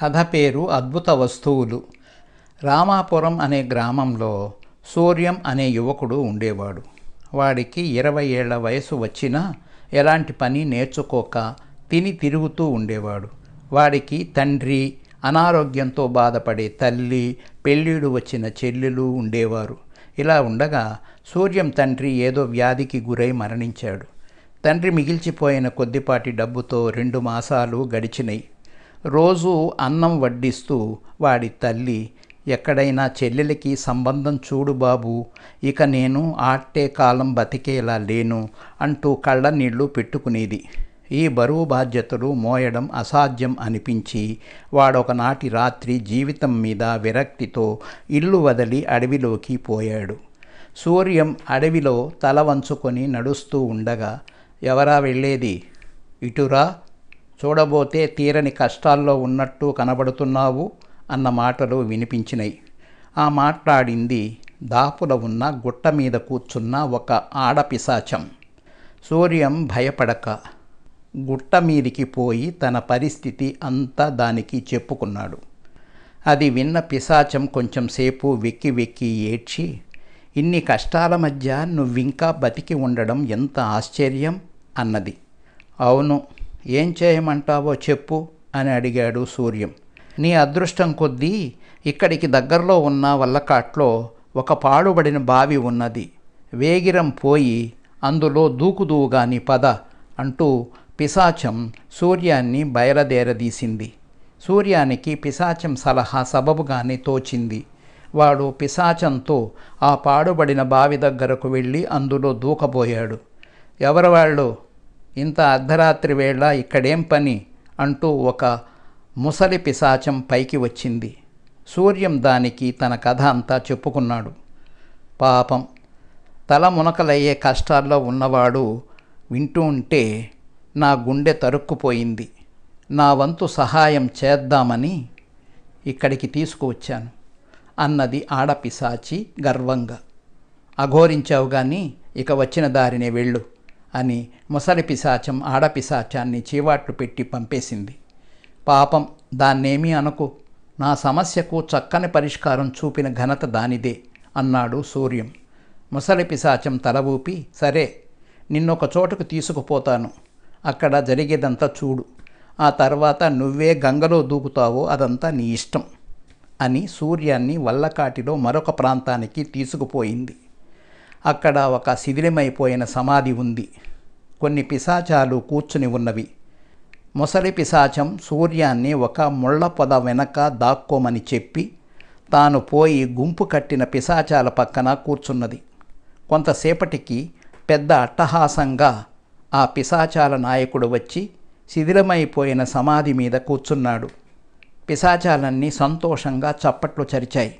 కథ పేరు అద్భుత వస్తువులు రామాపురం అనే గ్రామంలో సూర్యం అనే యువకుడు ఉండేవాడు వాడికి ఇరవై ఏళ్ల వయసు వచ్చినా ఎలాంటి పని నేర్చుకోక తిని తిరుగుతూ ఉండేవాడు వాడికి తండ్రి అనారోగ్యంతో బాధపడే తల్లి పెళ్ళిడు వచ్చిన చెల్లెలు ఉండేవారు ఇలా ఉండగా సూర్యం తండ్రి ఏదో వ్యాధికి గురై మరణించాడు తండ్రి మిగిల్చిపోయిన కొద్దిపాటి డబ్బుతో రెండు మాసాలు గడిచినాయి రోజు అన్నం వడ్డిస్తూ వాడి తల్లి ఎక్కడైనా చెల్లెలికి సంబంధం చూడు బాబు ఇక నేను ఆట్టే కాలం బతికేలా లేను అంటూ కళ్ళ నీళ్లు పెట్టుకునేది ఈ బరువు బాధ్యతలు మోయడం అసాధ్యం అనిపించి వాడొకనాటి రాత్రి జీవితం మీద విరక్తితో ఇల్లు వదిలి అడవిలోకి పోయాడు సూర్యం అడవిలో తల వంచుకొని నడుస్తూ ఉండగా ఎవరా వెళ్ళేది ఇటురా చూడబోతే తీరని కష్టాల్లో ఉన్నట్టు కనబడుతున్నావు అన్న మాటలు వినిపించినాయి ఆ మాట్లాడింది దాపుల ఉన్న గుట్ట మీద కూర్చున్న ఒక ఆడపిశాచం సూర్యం భయపడక గుట్ట మీదికి పోయి తన పరిస్థితి అంతా దానికి చెప్పుకున్నాడు అది విన్న పిశాచం కొంచెం సేపు వెక్కి వెక్కి ఏడ్చి ఇన్ని కష్టాల మధ్య నువ్వింకా బతికి ఉండడం ఎంత ఆశ్చర్యం అన్నది అవును ఏం చేయమంటావో చెప్పు అని అడిగాడు సూర్యం నీ అదృష్టం కొద్దీ ఇక్కడికి దగ్గరలో ఉన్న వల్లకాట్లో ఒక పాడుబడిన బావి ఉన్నది వేగిరం పోయి అందులో దూకుదూగాని పద అంటూ పిశాచం సూర్యాన్ని బయలుదేరదీసింది సూర్యానికి పిశాచం సలహా సబబుగానే తోచింది వాడు పిశాచంతో ఆ పాడుబడిన బావి దగ్గరకు వెళ్ళి అందులో దూకబోయాడు ఎవరు వాళ్ళు ఇంత అర్ధరాత్రి వేళ ఇక్కడేం పని అంటూ ఒక ముసలి పిశాచం పైకి వచ్చింది సూర్యం దానికి తన కథ అంతా చెప్పుకున్నాడు పాపం తల మునకలయ్యే కష్టాల్లో ఉన్నవాడు వింటూ ఉంటే నా గుండె తరుక్కుపోయింది నా వంతు సహాయం చేద్దామని ఇక్కడికి తీసుకువచ్చాను అన్నది ఆడపిసాచి గర్వంగా అఘోరించావు కానీ ఇక వచ్చిన దారినే వెళ్ళు అని ముసలి పిశాచం ఆడపిశాచాన్ని చీవాట్లు పెట్టి పంపేసింది పాపం దాన్నేమీ అనుకు నా సమస్యకు చక్కని పరిష్కారం చూపిన ఘనత దానిదే అన్నాడు సూర్యం ముసలి పిశాచం తల ఊపి సరే నిన్నొక చోటుకు తీసుకుపోతాను అక్కడ జరిగేదంతా చూడు ఆ తర్వాత నువ్వే గంగలో దూకుతావో అదంతా నీ ఇష్టం అని సూర్యాన్ని వల్లకాటిలో మరొక ప్రాంతానికి తీసుకుపోయింది అక్కడ ఒక శిథిలమైపోయిన సమాధి ఉంది కొన్ని పిశాచాలు కూర్చుని ఉన్నవి ముసలి పిశాచం సూర్యాన్ని ఒక ముళ్ళ పొద వెనక దాక్కోమని చెప్పి తాను పోయి గుంపు కట్టిన పిశాచాల పక్కన కూర్చున్నది కొంతసేపటికి పెద్ద అట్టహాసంగా ఆ పిశాచాల నాయకుడు వచ్చి శిథిలమైపోయిన సమాధి మీద కూర్చున్నాడు పిశాచాలన్నీ సంతోషంగా చప్పట్లు చరిచాయి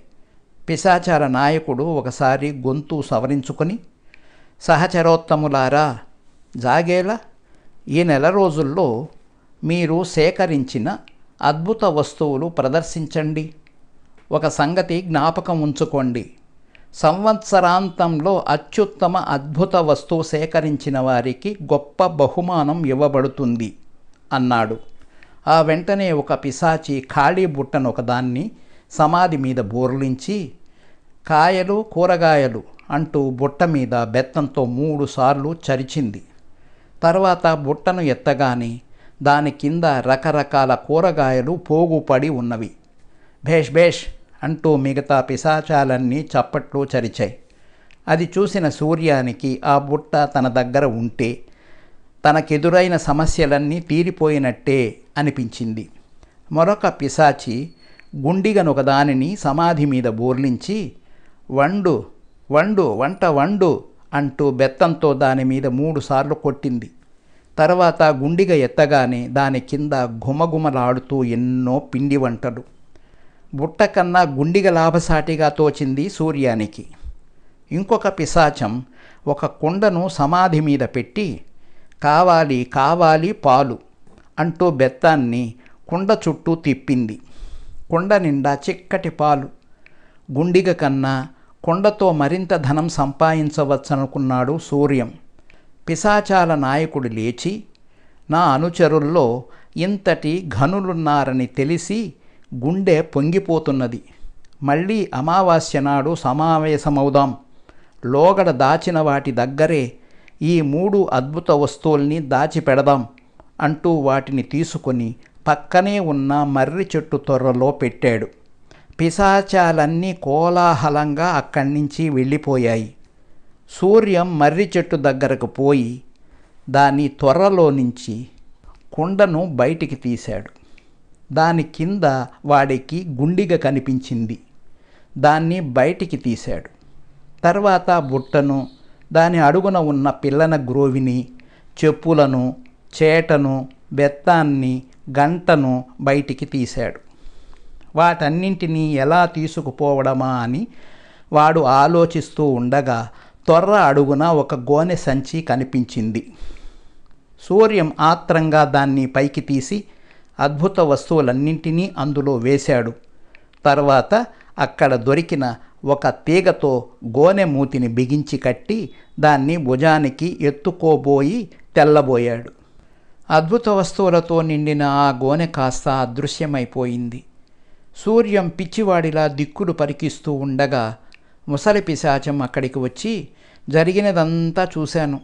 పిశాచార నాయకుడు ఒకసారి గొంతు సవరించుకొని సహచరోత్తములారా జాగేలా ఈ నెల రోజుల్లో మీరు సేకరించిన అద్భుత వస్తువులు ప్రదర్శించండి ఒక సంగతి జ్ఞాపకం ఉంచుకోండి సంవత్సరాంతంలో అత్యుత్తమ అద్భుత వస్తువు సేకరించిన వారికి గొప్ప బహుమానం ఇవ్వబడుతుంది అన్నాడు ఆ వెంటనే ఒక పిశాచి ఖాళీ బుట్టను ఒకదాన్ని సమాధి మీద బోర్లించి కాయలు కూరగాయలు అంటూ బుట్ట మీద బెత్తంతో మూడు సార్లు చరిచింది తర్వాత బుట్టను ఎత్తగానే దాని కింద రకరకాల కూరగాయలు పోగుపడి ఉన్నవి భేష్ భేష్ అంటూ మిగతా పిశాచాలన్నీ చప్పట్లు చరిచాయి అది చూసిన సూర్యానికి ఆ బుట్ట తన దగ్గర ఉంటే తనకెదురైన సమస్యలన్నీ తీరిపోయినట్టే అనిపించింది మరొక పిశాచి గుండిగనొకదానిని సమాధి మీద బోర్లించి వండు వండు వంట వండు అంటూ బెత్తంతో దాని మీద మూడుసార్లు కొట్టింది తర్వాత గుండిగ ఎత్తగానే దాని కింద ఘుమఘుమలాడుతూ ఎన్నో పిండి వంటలు బుట్ట కన్నా గుండిగ లాభసాటిగా తోచింది సూర్యానికి ఇంకొక పిశాచం ఒక కుండను సమాధి మీద పెట్టి కావాలి కావాలి పాలు అంటూ బెత్తాన్ని కుండ చుట్టూ తిప్పింది కొండ నిండా చిక్కటి పాలు గుండిగ కన్నా కొండతో మరింత ధనం సంపాదించవచ్చనుకున్నాడు సూర్యం పిశాచాల నాయకుడు లేచి నా అనుచరుల్లో ఇంతటి ఘనులున్నారని తెలిసి గుండె పొంగిపోతున్నది మళ్ళీ అమావాస్య నాడు సమావేశమవుదాం లోగడ దాచిన వాటి దగ్గరే ఈ మూడు అద్భుత వస్తువుల్ని దాచిపెడదాం అంటూ వాటిని తీసుకొని పక్కనే ఉన్న మర్రి చెట్టు తొర్రలో పెట్టాడు పిశాచాలన్నీ కోలాహలంగా అక్కడి నుంచి వెళ్ళిపోయాయి సూర్యం మర్రి చెట్టు దగ్గరకు పోయి దాని త్వరలో నుంచి కుండను బయటికి తీశాడు దాని కింద వాడికి గుండిగ కనిపించింది దాన్ని బయటికి తీశాడు తర్వాత బుట్టను దాని అడుగున ఉన్న పిల్లన గ్రోవిని చెప్పులను చేటను బెత్తాన్ని గంటను బయటికి తీశాడు వాటన్నింటినీ ఎలా తీసుకుపోవడమా అని వాడు ఆలోచిస్తూ ఉండగా త్వర అడుగున ఒక గోనె సంచి కనిపించింది సూర్యం ఆత్రంగా దాన్ని పైకి తీసి అద్భుత వస్తువులన్నింటినీ అందులో వేశాడు తర్వాత అక్కడ దొరికిన ఒక తీగతో గోనె మూతిని బిగించి కట్టి దాన్ని భుజానికి ఎత్తుకోబోయి తెల్లబోయాడు అద్భుత వస్తువులతో నిండిన ఆ గోనె కాస్త అదృశ్యమైపోయింది సూర్యం పిచ్చివాడిలా దిక్కులు పరికిస్తూ ఉండగా ముసలి పిశాచం అక్కడికి వచ్చి జరిగినదంతా చూశాను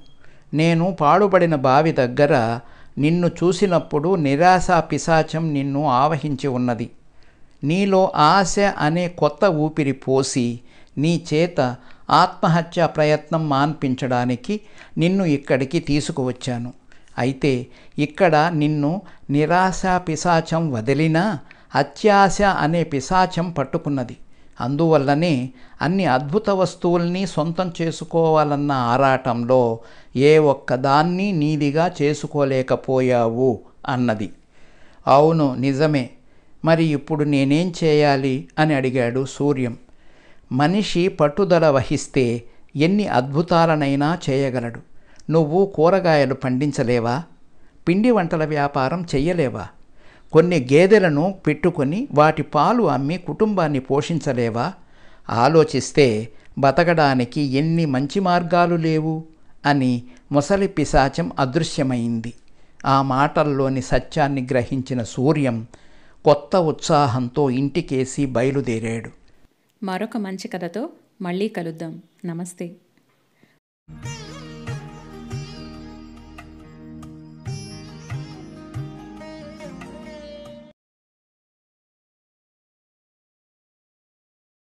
నేను పాడుబడిన బావి దగ్గర నిన్ను చూసినప్పుడు నిరాశ పిశాచం నిన్ను ఆవహించి ఉన్నది నీలో ఆశ అనే కొత్త ఊపిరి పోసి నీ చేత ఆత్మహత్యా ప్రయత్నం మాన్పించడానికి నిన్ను ఇక్కడికి తీసుకువచ్చాను అయితే ఇక్కడ నిన్ను నిరాశ పిశాచం వదిలినా అత్యాశ అనే పిశాచం పట్టుకున్నది అందువల్లనే అన్ని అద్భుత వస్తువుల్ని సొంతం చేసుకోవాలన్న ఆరాటంలో ఏ ఒక్కదాన్ని నీదిగా చేసుకోలేకపోయావు అన్నది అవును నిజమే మరి ఇప్పుడు నేనేం చేయాలి అని అడిగాడు సూర్యం మనిషి పట్టుదల వహిస్తే ఎన్ని అద్భుతాలనైనా చేయగలడు నువ్వు కూరగాయలు పండించలేవా పిండి వంటల వ్యాపారం చెయ్యలేవా కొన్ని గేదెలను పెట్టుకొని వాటి పాలు అమ్మి కుటుంబాన్ని పోషించలేవా ఆలోచిస్తే బతకడానికి ఎన్ని మంచి మార్గాలు లేవు అని ముసలి పిశాచం అదృశ్యమైంది ఆ మాటల్లోని సత్యాన్ని గ్రహించిన సూర్యం కొత్త ఉత్సాహంతో ఇంటికేసి బయలుదేరాడు మరొక మంచి కథతో మళ్ళీ కలుద్దాం నమస్తే